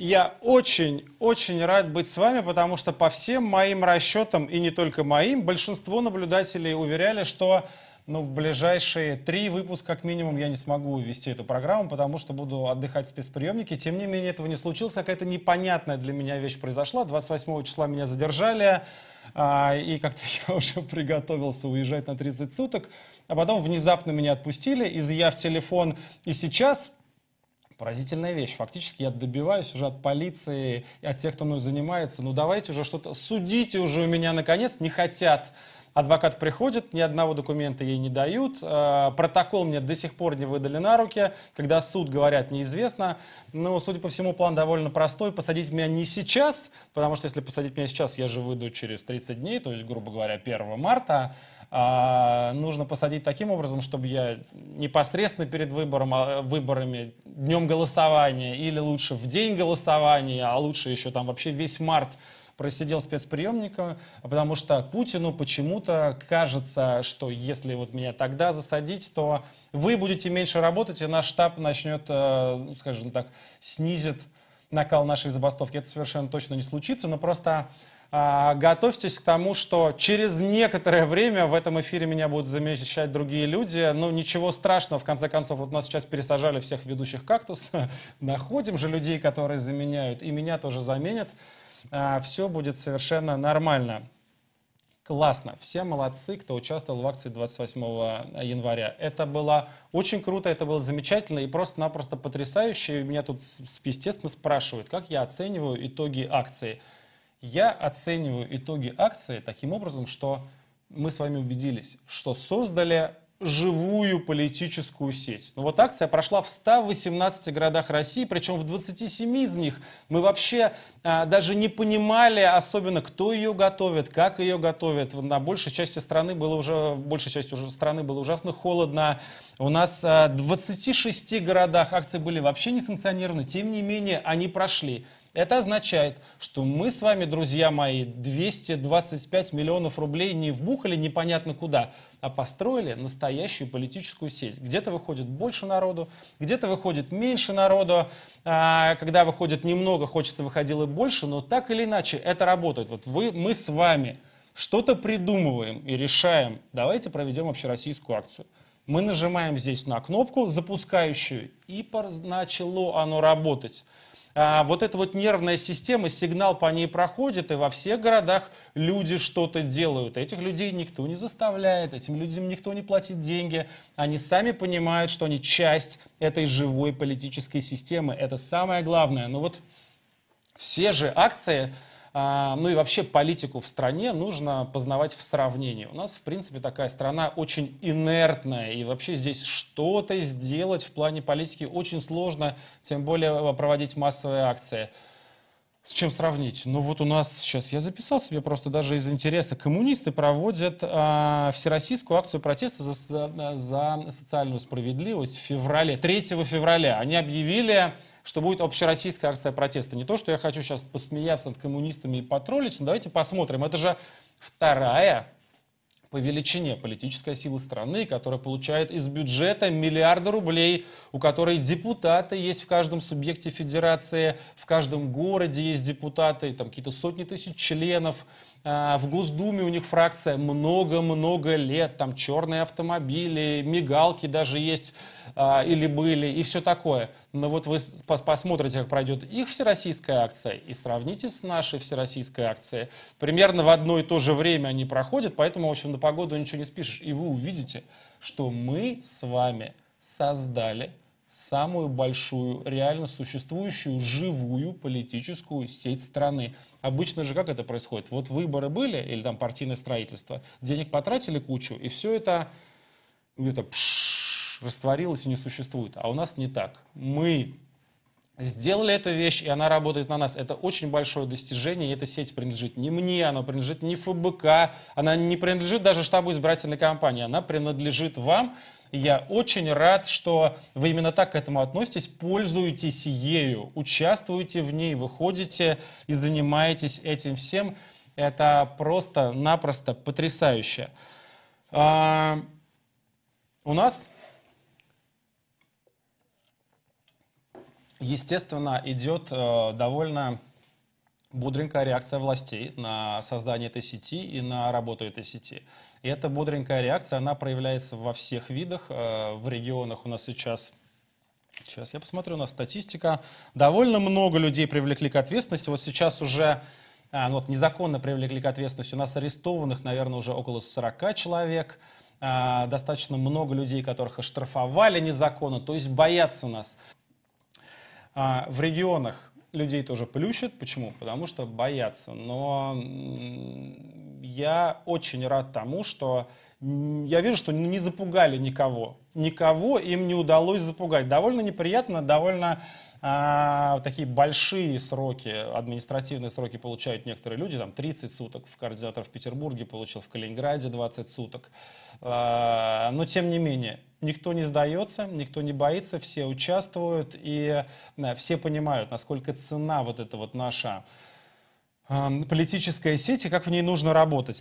Я очень-очень рад быть с вами, потому что по всем моим расчетам, и не только моим, большинство наблюдателей уверяли, что ну, в ближайшие три выпуска, как минимум, я не смогу вести эту программу, потому что буду отдыхать в спецприемнике. Тем не менее, этого не случилось. Какая-то непонятная для меня вещь произошла. 28 числа меня задержали, а, и как-то я уже приготовился уезжать на 30 суток. А потом внезапно меня отпустили, изъяв телефон. И сейчас Поразительная вещь. Фактически я добиваюсь уже от полиции и от тех, кто мной занимается. Ну давайте уже что-то, судите уже у меня наконец, не хотят. Адвокат приходит, ни одного документа ей не дают, а, протокол мне до сих пор не выдали на руки, когда суд, говорят, неизвестно. Но, судя по всему, план довольно простой, посадить меня не сейчас, потому что если посадить меня сейчас, я же выйду через 30 дней, то есть, грубо говоря, 1 марта, а, нужно посадить таким образом, чтобы я непосредственно перед выбором, а, выборами, днем голосования или лучше в день голосования, а лучше еще там вообще весь март просидел спецприемника, потому что Путину почему-то кажется, что если вот меня тогда засадить, то вы будете меньше работать, и наш штаб начнет, э, ну, скажем так, снизит накал нашей забастовки. Это совершенно точно не случится, но просто а, готовьтесь к тому, что через некоторое время в этом эфире меня будут замещать другие люди. но ну, ничего страшного, в конце концов, вот нас сейчас пересажали всех ведущих кактус. Находим же людей, которые заменяют, и меня тоже заменят. А, Все будет совершенно нормально. Классно. Все молодцы, кто участвовал в акции 28 января. Это было очень круто, это было замечательно и просто-напросто потрясающе. Меня тут, естественно, спрашивают, как я оцениваю итоги акции. Я оцениваю итоги акции таким образом, что мы с вами убедились, что создали живую политическую сеть. Ну вот акция прошла в 118 городах России, причем в 27 из них мы вообще а, даже не понимали особенно, кто ее готовит, как ее готовят. На большей части страны было уже, большей части уже страны было ужасно холодно. У нас а, в 26 городах акции были вообще не санкционированы, тем не менее они прошли. Это означает, что мы с вами, друзья мои, 225 миллионов рублей не вбухали непонятно куда, а построили настоящую политическую сеть. Где-то выходит больше народу, где-то выходит меньше народу. А, когда выходит немного, хочется выходило больше, но так или иначе это работает. Вот вы, мы с вами что-то придумываем и решаем. Давайте проведем общероссийскую акцию. Мы нажимаем здесь на кнопку запускающую, и начало оно работать. А, вот эта вот нервная система, сигнал по ней проходит, и во всех городах люди что-то делают. Этих людей никто не заставляет, этим людям никто не платит деньги. Они сами понимают, что они часть этой живой политической системы. Это самое главное. Но вот все же акции а, ну и вообще политику в стране нужно познавать в сравнении. У нас, в принципе, такая страна очень инертная, и вообще здесь что-то сделать в плане политики очень сложно, тем более э, проводить массовые акции. С чем сравнить? Ну вот у нас сейчас, я записал себе просто даже из интереса, коммунисты проводят э, всероссийскую акцию протеста за, за, социальную справедливость в феврале, 3 февраля. Они объявили, что будет общероссийская акция протеста. Не то, что я хочу сейчас посмеяться над коммунистами и потроллить, но давайте посмотрим. Это же вторая по величине политической силы страны, которая получает из бюджета миллиарды рублей, у которой депутаты есть в каждом субъекте федерации, в каждом городе есть депутаты, там какие-то сотни тысяч членов, а, в Госдуме у них фракция много-много лет, там черные автомобили, мигалки даже есть а, или были и все такое. Но вот вы посмотрите, как пройдет их всероссийская акция и сравните с нашей всероссийской акцией. Примерно в одно и то же время они проходят, поэтому, в общем, погоду ничего не спишешь. И вы увидите, что мы с вами создали самую большую, реально существующую, живую политическую сеть страны. Обычно же как это происходит? Вот выборы были, или там партийное строительство, денег потратили кучу, и все это где-то ну, растворилось и не существует. А у нас не так. Мы сделали эту вещь, и она работает на нас. Это очень большое достижение, и эта сеть принадлежит не мне, она принадлежит не ФБК, она не принадлежит даже штабу избирательной кампании, она принадлежит вам. я очень рад, что вы именно так к этому относитесь, пользуетесь ею, участвуете в ней, выходите и занимаетесь этим всем. Это просто-напросто потрясающе. А, у нас естественно, идет э, довольно бодренькая реакция властей на создание этой сети и на работу этой сети. И эта бодренькая реакция, она проявляется во всех видах. Э, в регионах у нас сейчас, сейчас я посмотрю, у нас статистика, довольно много людей привлекли к ответственности. Вот сейчас уже а, ну вот, незаконно привлекли к ответственности. У нас арестованных, наверное, уже около 40 человек. А, достаточно много людей, которых оштрафовали незаконно, то есть боятся нас. А в регионах людей тоже плющат. Почему? Потому что боятся. Но я очень рад тому, что я вижу, что не запугали никого. Никого им не удалось запугать. Довольно неприятно, довольно а, такие большие сроки, административные сроки получают некоторые люди, там 30 суток в координатор в Петербурге получил, в Калининграде 20 суток. А, но тем не менее, Никто не сдается, никто не боится, все участвуют и да, э, все понимают, насколько цена вот эта вот наша э, политическая сеть и как в ней нужно работать.